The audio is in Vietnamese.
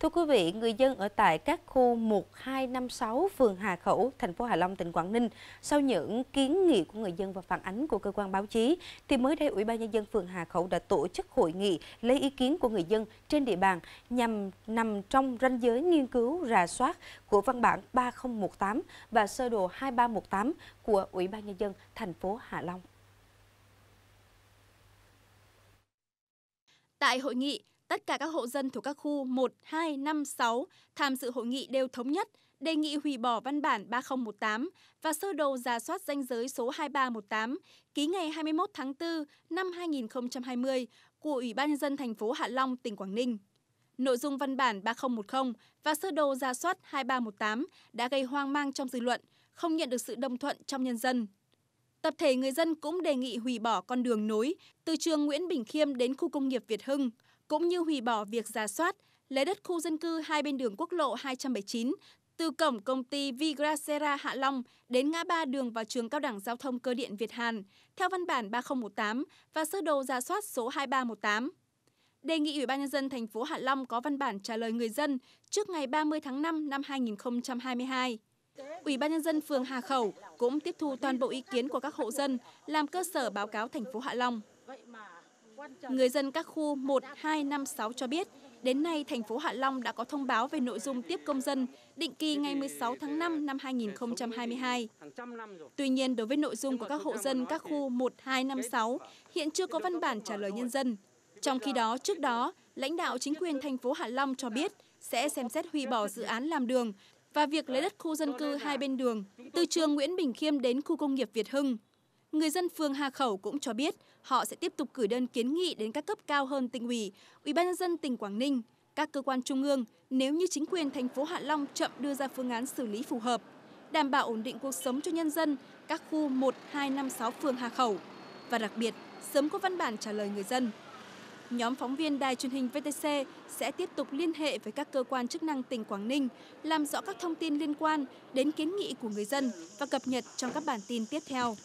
Thưa quý vị, người dân ở tại các khu 1256 phường Hà Khẩu, thành phố Hà Long, tỉnh Quảng Ninh, sau những kiến nghị của người dân và phản ánh của cơ quan báo chí, thì mới đây Ủy ban Nhân dân phường Hà Khẩu đã tổ chức hội nghị lấy ý kiến của người dân trên địa bàn nhằm nằm trong ranh giới nghiên cứu rà soát của văn bản 3018 và sơ đồ 2318 của Ủy ban Nhân dân thành phố Hà Long. Tại hội nghị, Tất cả các hộ dân thuộc các khu 1, 2, 5, 6 tham dự hội nghị đều thống nhất đề nghị hủy bỏ văn bản 3018 và sơ đồ giả soát danh giới số 2318 ký ngày 21 tháng 4 năm 2020 của Ủy ban nhân dân thành phố Hạ Long, tỉnh Quảng Ninh. Nội dung văn bản 3010 và sơ đồ giả soát 2318 đã gây hoang mang trong dư luận, không nhận được sự đồng thuận trong nhân dân. Tập thể người dân cũng đề nghị hủy bỏ con đường nối từ trường Nguyễn Bình Khiêm đến khu công nghiệp Việt Hưng, cũng như hủy bỏ việc giả soát, lấy đất khu dân cư hai bên đường quốc lộ 279 từ cổng công ty Vigracera Hạ Long đến ngã ba đường vào trường cao đẳng giao thông cơ điện Việt Hàn theo văn bản 3018 và sơ đồ giả soát số 2318. Đề nghị Ủy ban nhân dân thành phố Hạ Long có văn bản trả lời người dân trước ngày 30 tháng 5 năm 2022. Ủy ban nhân dân phường Hà Khẩu cũng tiếp thu toàn bộ ý kiến của các hộ dân làm cơ sở báo cáo thành phố Hạ Long. Người dân các khu 1, 2, 5, 6 cho biết, đến nay thành phố Hạ Long đã có thông báo về nội dung tiếp công dân định kỳ ngày 16 tháng 5 năm 2022. Tuy nhiên, đối với nội dung của các hộ dân các khu 1, 2, 5, 6, hiện chưa có văn bản trả lời nhân dân. Trong khi đó, trước đó, lãnh đạo chính quyền thành phố Hạ Long cho biết sẽ xem xét hủy bỏ dự án làm đường và việc lấy đất khu dân cư hai bên đường, từ trường Nguyễn Bình Khiêm đến khu công nghiệp Việt Hưng. Người dân phường Hà Khẩu cũng cho biết họ sẽ tiếp tục gửi đơn kiến nghị đến các cấp cao hơn tỉnh ủy, ủy ban nhân dân tỉnh Quảng Ninh, các cơ quan trung ương nếu như chính quyền thành phố Hạ Long chậm đưa ra phương án xử lý phù hợp, đảm bảo ổn định cuộc sống cho nhân dân các khu 1, 2, 5, 6 phường Hà Khẩu và đặc biệt sớm có văn bản trả lời người dân. Nhóm phóng viên đài truyền hình VTC sẽ tiếp tục liên hệ với các cơ quan chức năng tỉnh Quảng Ninh làm rõ các thông tin liên quan đến kiến nghị của người dân và cập nhật trong các bản tin tiếp theo.